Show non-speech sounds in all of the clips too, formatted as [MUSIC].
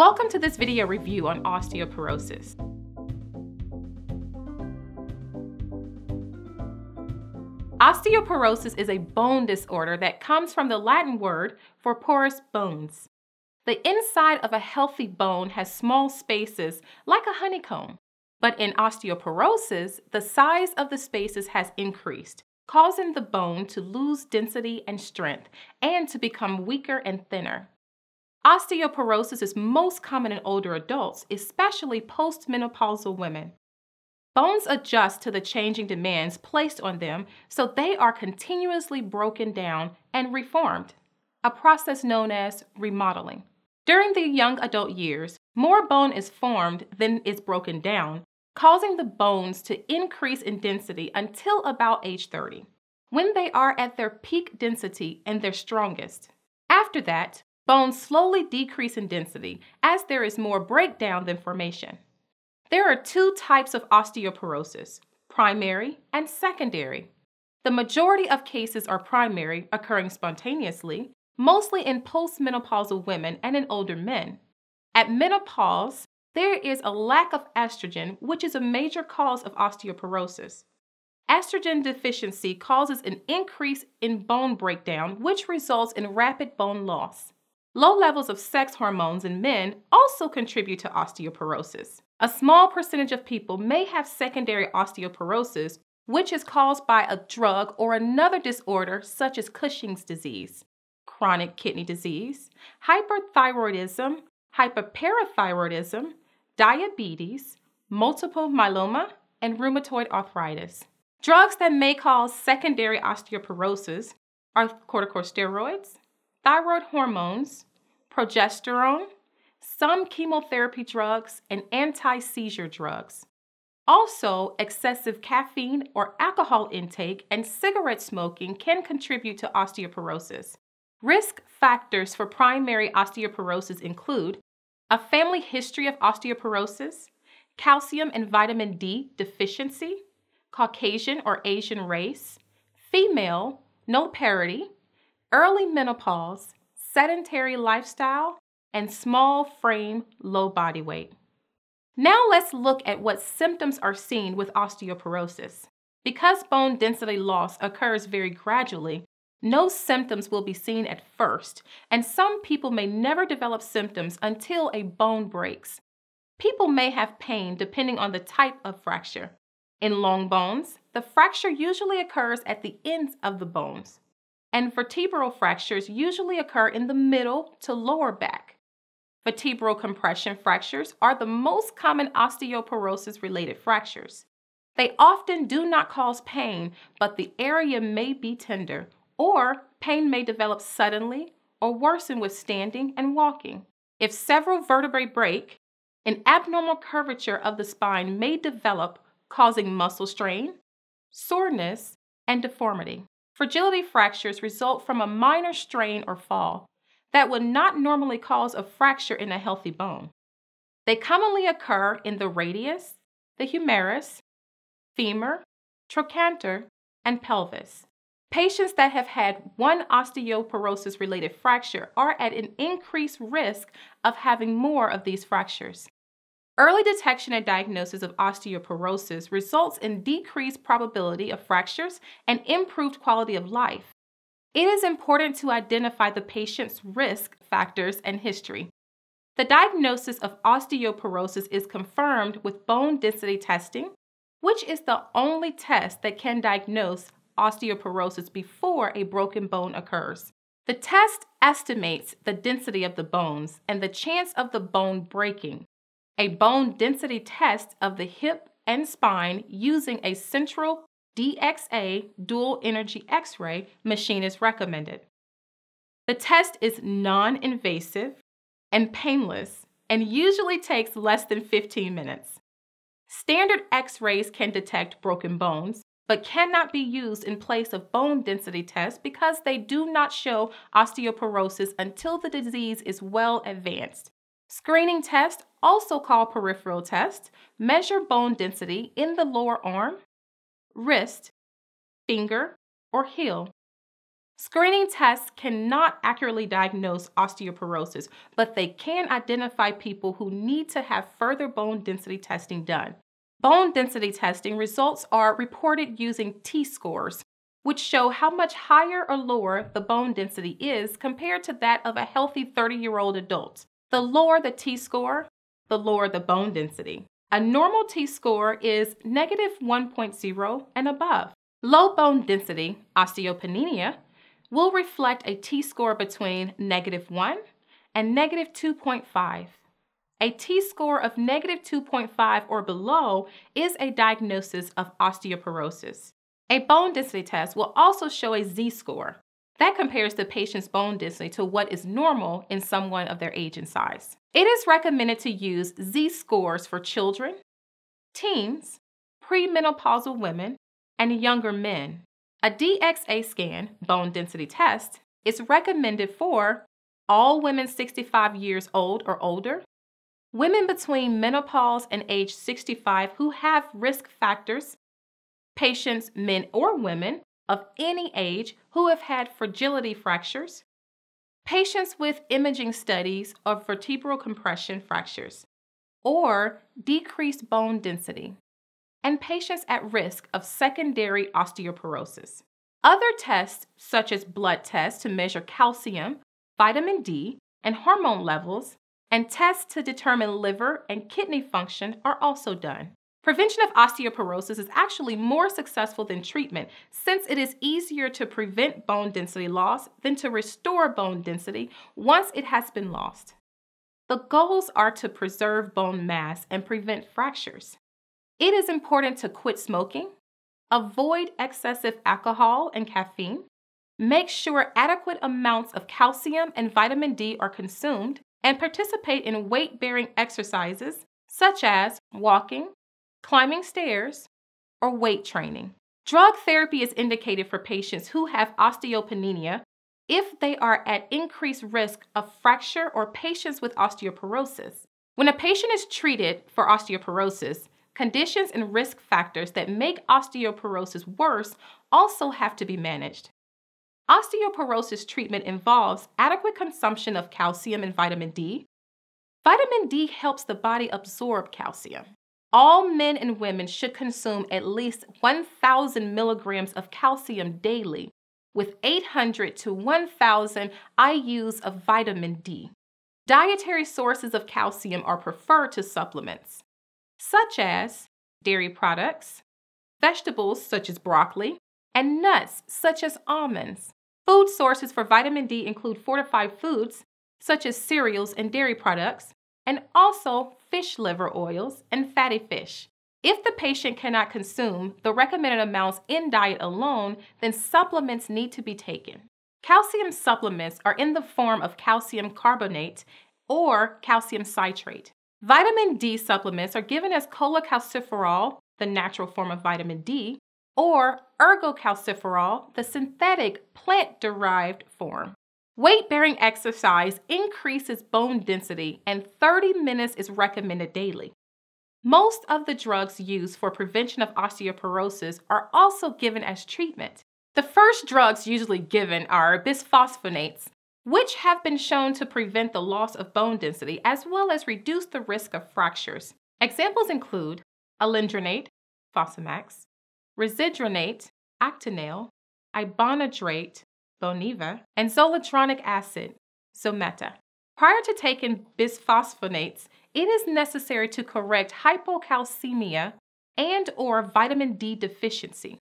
Welcome to this video review on osteoporosis. Osteoporosis is a bone disorder that comes from the Latin word for porous bones. The inside of a healthy bone has small spaces like a honeycomb, but in osteoporosis, the size of the spaces has increased, causing the bone to lose density and strength and to become weaker and thinner. Osteoporosis is most common in older adults, especially postmenopausal women. Bones adjust to the changing demands placed on them, so they are continuously broken down and reformed, a process known as remodeling. During the young adult years, more bone is formed than is broken down, causing the bones to increase in density until about age 30, when they are at their peak density and their strongest. After that, Bones slowly decrease in density as there is more breakdown than formation. There are two types of osteoporosis, primary and secondary. The majority of cases are primary, occurring spontaneously, mostly in postmenopausal women and in older men. At menopause, there is a lack of estrogen, which is a major cause of osteoporosis. Estrogen deficiency causes an increase in bone breakdown, which results in rapid bone loss. Low levels of sex hormones in men also contribute to osteoporosis. A small percentage of people may have secondary osteoporosis, which is caused by a drug or another disorder such as Cushing's disease, chronic kidney disease, hyperthyroidism, hyperparathyroidism, diabetes, multiple myeloma, and rheumatoid arthritis. Drugs that may cause secondary osteoporosis are corticosteroids, thyroid hormones, progesterone, some chemotherapy drugs, and anti seizure drugs. Also, excessive caffeine or alcohol intake and cigarette smoking can contribute to osteoporosis. Risk factors for primary osteoporosis include a family history of osteoporosis, calcium and vitamin D deficiency, Caucasian or Asian race, female, no parity, early menopause, sedentary lifestyle, and small frame, low body weight. Now let's look at what symptoms are seen with osteoporosis. Because bone density loss occurs very gradually, no symptoms will be seen at first, and some people may never develop symptoms until a bone breaks. People may have pain depending on the type of fracture. In long bones, the fracture usually occurs at the ends of the bones and vertebral fractures usually occur in the middle to lower back. Vertebral compression fractures are the most common osteoporosis related fractures. They often do not cause pain, but the area may be tender, or pain may develop suddenly or worsen with standing and walking. If several vertebrae break, an abnormal curvature of the spine may develop, causing muscle strain, soreness, and deformity. Fragility fractures result from a minor strain or fall that would not normally cause a fracture in a healthy bone. They commonly occur in the radius, the humerus, femur, trochanter, and pelvis. Patients that have had one osteoporosis related fracture are at an increased risk of having more of these fractures. Early detection and diagnosis of osteoporosis results in decreased probability of fractures and improved quality of life. It is important to identify the patient's risk factors and history. The diagnosis of osteoporosis is confirmed with bone density testing, which is the only test that can diagnose osteoporosis before a broken bone occurs. The test estimates the density of the bones and the chance of the bone breaking a bone density test of the hip and spine using a central DXA dual energy x ray machine is recommended. The test is non invasive and painless and usually takes less than 15 minutes. Standard x rays can detect broken bones, but cannot be used in place of bone density tests because they do not show osteoporosis until the disease is well advanced. Screening tests also called peripheral test, measure bone density in the lower arm, wrist, finger, or heel. Screening tests cannot accurately diagnose osteoporosis, but they can identify people who need to have further bone density testing done. Bone density testing results are reported using T scores, which show how much higher or lower the bone density is compared to that of a healthy 30 year old adult. The lower the T score, the lower the bone density. A normal T-score is negative 1.0 and above. Low bone density, osteopenia, will reflect a T-score between negative 1 and negative 2.5. A T-score of negative 2.5 or below is a diagnosis of osteoporosis. A bone density test will also show a Z-score, that compares the patient's bone density to what is normal in someone of their age and size. It is recommended to use Z-scores for children, teens, premenopausal women, and younger men. A DXA scan, bone density test, is recommended for all women 65 years old or older, women between menopause and age 65 who have risk factors, patients, men or women, of any age who have had fragility fractures, patients with imaging studies of vertebral compression fractures, or decreased bone density, and patients at risk of secondary osteoporosis. Other tests, such as blood tests to measure calcium, vitamin D, and hormone levels, and tests to determine liver and kidney function, are also done. Prevention of osteoporosis is actually more successful than treatment since it is easier to prevent bone density loss than to restore bone density once it has been lost. The goals are to preserve bone mass and prevent fractures. It is important to quit smoking, avoid excessive alcohol and caffeine, make sure adequate amounts of calcium and vitamin D are consumed, and participate in weight bearing exercises such as walking, climbing stairs, or weight training. Drug therapy is indicated for patients who have osteopenia if they are at increased risk of fracture or patients with osteoporosis. When a patient is treated for osteoporosis, conditions and risk factors that make osteoporosis worse also have to be managed. Osteoporosis treatment involves adequate consumption of calcium and vitamin D. Vitamin D helps the body absorb calcium. All men and women should consume at least 1,000 milligrams of calcium daily, with 800 to 1,000 IUs of vitamin D. Dietary sources of calcium are preferred to supplements, such as dairy products, vegetables such as broccoli, and nuts such as almonds. Food sources for vitamin D include fortified foods, such as cereals and dairy products, and also fish liver oils and fatty fish. If the patient cannot consume the recommended amounts in diet alone, then supplements need to be taken. Calcium supplements are in the form of calcium carbonate or calcium citrate. Vitamin D supplements are given as cholecalciferol, the natural form of vitamin D, or ergocalciferol, the synthetic plant derived form. Weight bearing exercise increases bone density, and 30 minutes is recommended daily. Most of the drugs used for prevention of osteoporosis are also given as treatment. The first drugs usually given are bisphosphonates, which have been shown to prevent the loss of bone density as well as reduce the risk of fractures. Examples include alendronate, Fosamax, residronate, actinale, ibonidrate, Boniva, and solatronic acid, Zometa. Prior to taking bisphosphonates, it is necessary to correct hypocalcemia and or vitamin D deficiency.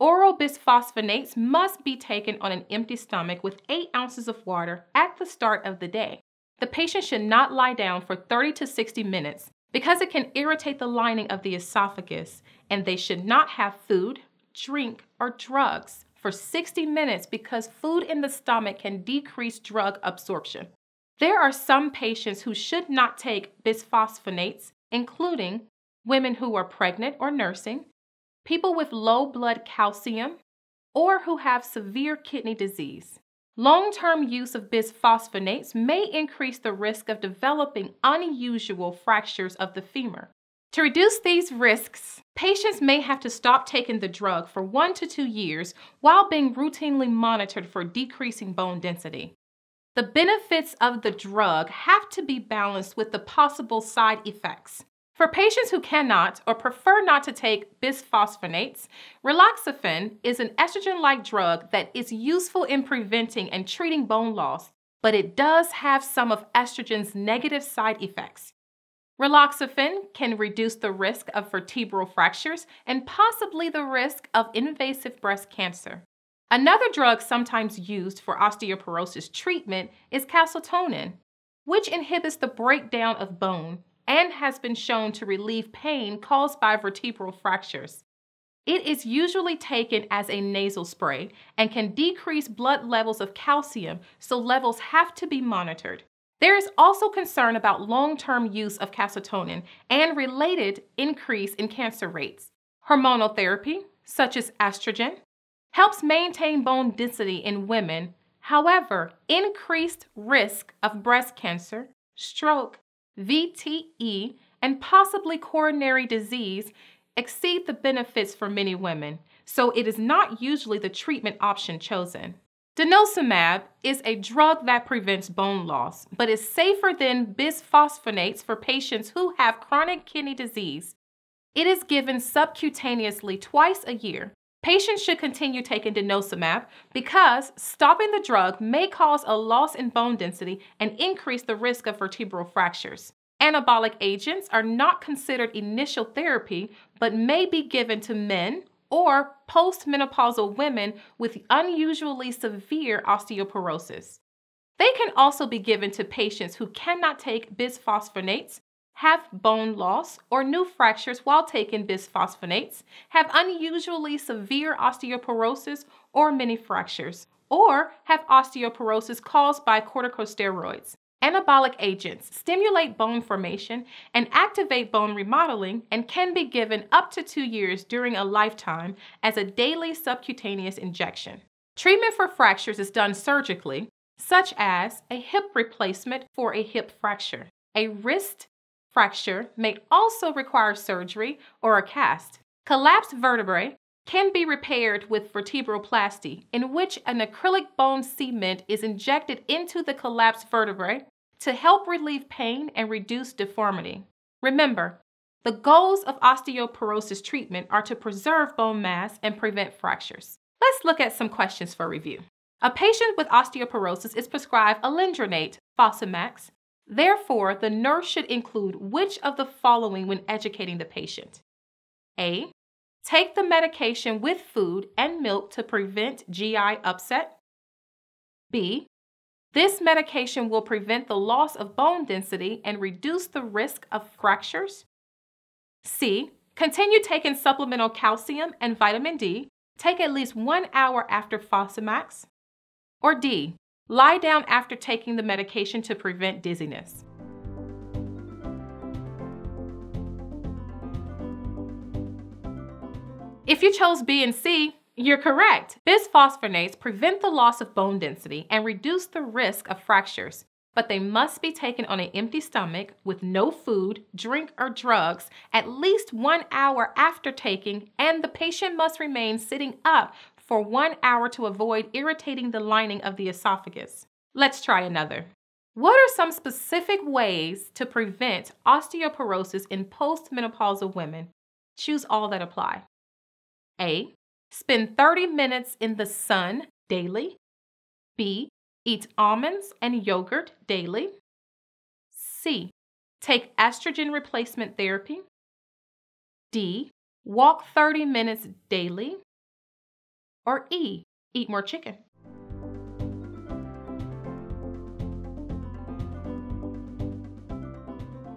Oral bisphosphonates must be taken on an empty stomach with 8 ounces of water at the start of the day. The patient should not lie down for 30 to 60 minutes because it can irritate the lining of the esophagus, and they should not have food, drink, or drugs for 60 minutes because food in the stomach can decrease drug absorption. There are some patients who should not take bisphosphonates, including women who are pregnant or nursing, people with low blood calcium, or who have severe kidney disease. Long term use of bisphosphonates may increase the risk of developing unusual fractures of the femur. To reduce these risks, patients may have to stop taking the drug for one to two years while being routinely monitored for decreasing bone density. The benefits of the drug have to be balanced with the possible side effects. For patients who cannot or prefer not to take bisphosphonates, raloxifene is an estrogen like drug that is useful in preventing and treating bone loss, but it does have some of estrogen's negative side effects. Raloxifene can reduce the risk of vertebral fractures and possibly the risk of invasive breast cancer. Another drug sometimes used for osteoporosis treatment is calcitonin, which inhibits the breakdown of bone and has been shown to relieve pain caused by vertebral fractures. It is usually taken as a nasal spray and can decrease blood levels of calcium, so levels have to be monitored. There is also concern about long-term use of calcitonin and related increase in cancer rates. Hormonal therapy, such as estrogen, helps maintain bone density in women. However, increased risk of breast cancer, stroke, VTE, and possibly coronary disease exceed the benefits for many women, so it is not usually the treatment option chosen. Denosumab is a drug that prevents bone loss, but is safer than bisphosphonates for patients who have chronic kidney disease. It is given subcutaneously twice a year. Patients should continue taking denosumab because stopping the drug may cause a loss in bone density and increase the risk of vertebral fractures. Anabolic agents are not considered initial therapy, but may be given to men, or postmenopausal women with unusually severe osteoporosis. They can also be given to patients who cannot take bisphosphonates, have bone loss or new fractures while taking bisphosphonates, have unusually severe osteoporosis or many fractures, or have osteoporosis caused by corticosteroids. Anabolic agents stimulate bone formation and activate bone remodeling and can be given up to two years during a lifetime as a daily subcutaneous injection. Treatment for fractures is done surgically, such as a hip replacement for a hip fracture. A wrist fracture may also require surgery or a cast. Collapsed vertebrae can be repaired with vertebroplasty, in which an acrylic bone cement is injected into the collapsed vertebrae to help relieve pain and reduce deformity. Remember, the goals of osteoporosis treatment are to preserve bone mass and prevent fractures. Let's look at some questions for review. A patient with osteoporosis is prescribed alendronate, Fosamax. Therefore, the nurse should include which of the following when educating the patient? A. Take the medication with food and milk to prevent GI upset. B. This medication will prevent the loss of bone density and reduce the risk of fractures. C. Continue taking supplemental calcium and vitamin D. Take at least one hour after Fosamax. Or D. Lie down after taking the medication to prevent dizziness. If you chose B and C, you're correct. Bisphosphonates prevent the loss of bone density and reduce the risk of fractures, but they must be taken on an empty stomach with no food, drink, or drugs at least one hour after taking, and the patient must remain sitting up for one hour to avoid irritating the lining of the esophagus. Let's try another. What are some specific ways to prevent osteoporosis in postmenopausal women? Choose all that apply. A. Spend 30 minutes in the sun daily. B. Eat almonds and yogurt daily. C. Take estrogen replacement therapy. D. Walk 30 minutes daily. Or E. Eat more chicken.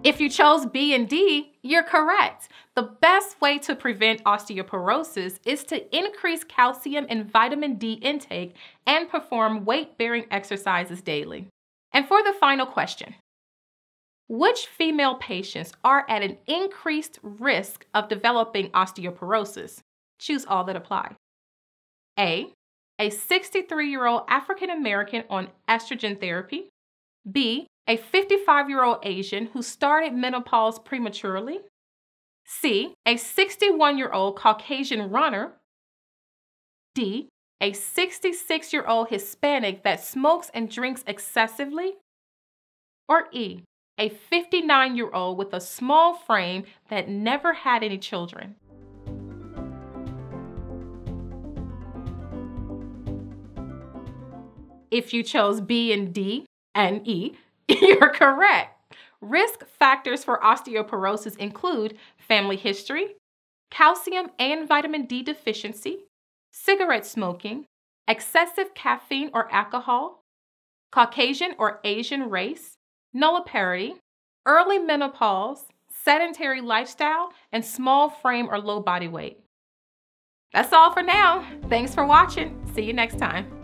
If you chose B and D, you're correct. The best way to prevent osteoporosis is to increase calcium and vitamin D intake and perform weight-bearing exercises daily. And for the final question, which female patients are at an increased risk of developing osteoporosis? Choose all that apply. A. A 63 year old African American on estrogen therapy. B a 55 year old Asian who started menopause prematurely. C, a 61 year old Caucasian runner. D, a 66 year old Hispanic that smokes and drinks excessively. Or E, a 59 year old with a small frame that never had any children. If you chose B and D and E, [LAUGHS] You're correct. Risk factors for osteoporosis include family history, calcium and vitamin D deficiency, cigarette smoking, excessive caffeine or alcohol, Caucasian or Asian race, nulliparity, early menopause, sedentary lifestyle, and small frame or low body weight. That's all for now. Thanks for watching. See you next time.